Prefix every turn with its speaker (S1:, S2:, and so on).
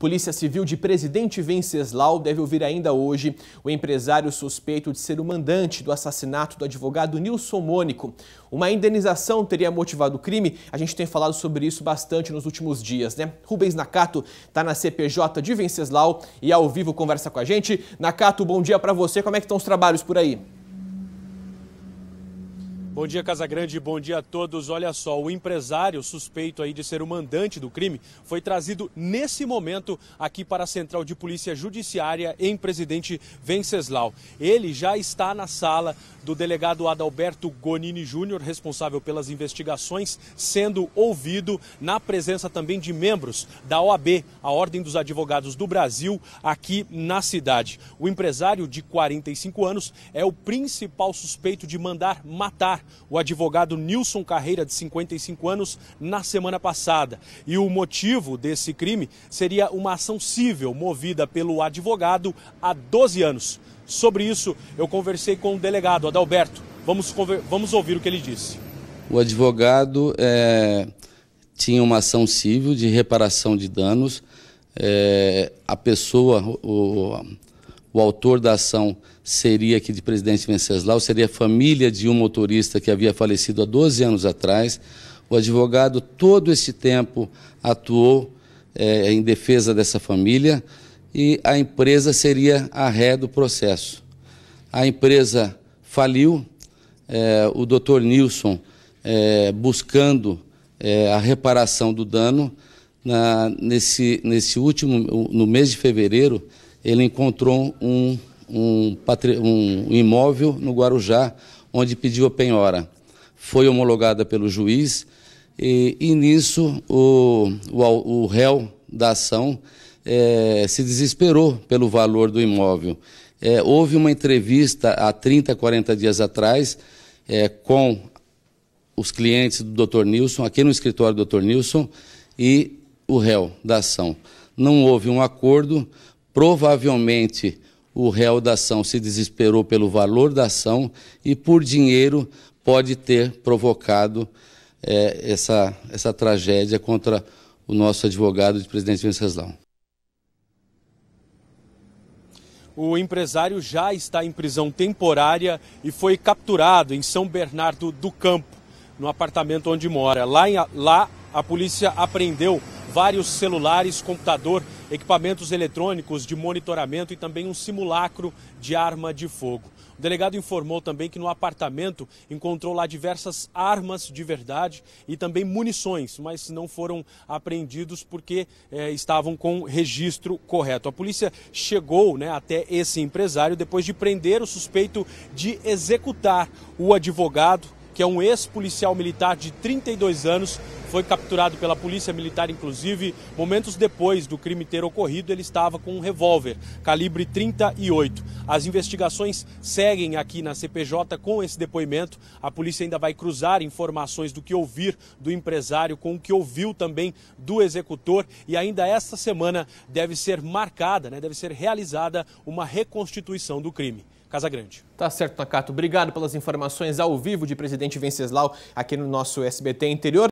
S1: Polícia Civil de Presidente Venceslau deve ouvir ainda hoje o empresário suspeito de ser o mandante do assassinato do advogado Nilson Mônico. Uma indenização teria motivado o crime. A gente tem falado sobre isso bastante nos últimos dias, né? Rubens Nakato está na CPJ de Venceslau e ao vivo conversa com a gente. Nakato, bom dia para você. Como é que estão os trabalhos por aí?
S2: Bom dia, Casagrande. Bom dia a todos. Olha só, o empresário suspeito aí de ser o mandante do crime foi trazido nesse momento aqui para a Central de Polícia Judiciária em Presidente Venceslau. Ele já está na sala do delegado Adalberto Gonini Júnior, responsável pelas investigações, sendo ouvido na presença também de membros da OAB, a Ordem dos Advogados do Brasil, aqui na cidade. O empresário de 45 anos é o principal suspeito de mandar matar o advogado Nilson Carreira, de 55 anos, na semana passada. E o motivo desse crime seria uma ação civil movida pelo advogado há 12 anos. Sobre isso, eu conversei com o delegado Adalberto. Vamos, vamos ouvir o que ele disse.
S3: O advogado é, tinha uma ação civil de reparação de danos. É, a pessoa, o, o autor da ação seria aqui de Presidente Venceslau, seria a família de um motorista que havia falecido há 12 anos atrás. O advogado, todo esse tempo, atuou é, em defesa dessa família e a empresa seria a ré do processo. A empresa faliu, é, o doutor Nilson, é, buscando a reparação do dano, na, nesse, nesse último, no mês de fevereiro, ele encontrou um, um, um imóvel no Guarujá, onde pediu a penhora. Foi homologada pelo juiz e, e nisso o, o, o, réu da ação é, se desesperou pelo valor do imóvel. É, houve uma entrevista há 30, 40 dias atrás é, com os clientes do Dr. Nilson, aqui no escritório do Dr. Nilson, e o réu da ação. Não houve um acordo, Provavelmente o réu da ação se desesperou pelo valor da ação e por dinheiro pode ter provocado é, essa, essa tragédia contra o nosso advogado de presidente Venceslau.
S2: O empresário já está em prisão temporária e foi capturado em São Bernardo do Campo, no apartamento onde mora. Lá, lá a polícia apreendeu vários celulares, computador equipamentos eletrônicos de monitoramento e também um simulacro de arma de fogo. O delegado informou também que no apartamento encontrou lá diversas armas de verdade e também munições, mas não foram apreendidos porque eh, estavam com registro correto. A polícia chegou né, até esse empresário depois de prender o suspeito de executar o advogado, que é um ex-policial militar de 32 anos, foi capturado pela polícia militar, inclusive, momentos depois do crime ter ocorrido, ele estava com um revólver calibre 38. As investigações seguem aqui na CPJ com esse depoimento. A polícia ainda vai cruzar informações do que ouvir do empresário com o que ouviu também do executor e ainda esta semana
S1: deve ser marcada, né, deve ser realizada uma reconstituição do crime. Casa Grande. Tá certo, Nakato. Obrigado pelas informações ao vivo de presidente Venceslau aqui no nosso SBT Interior.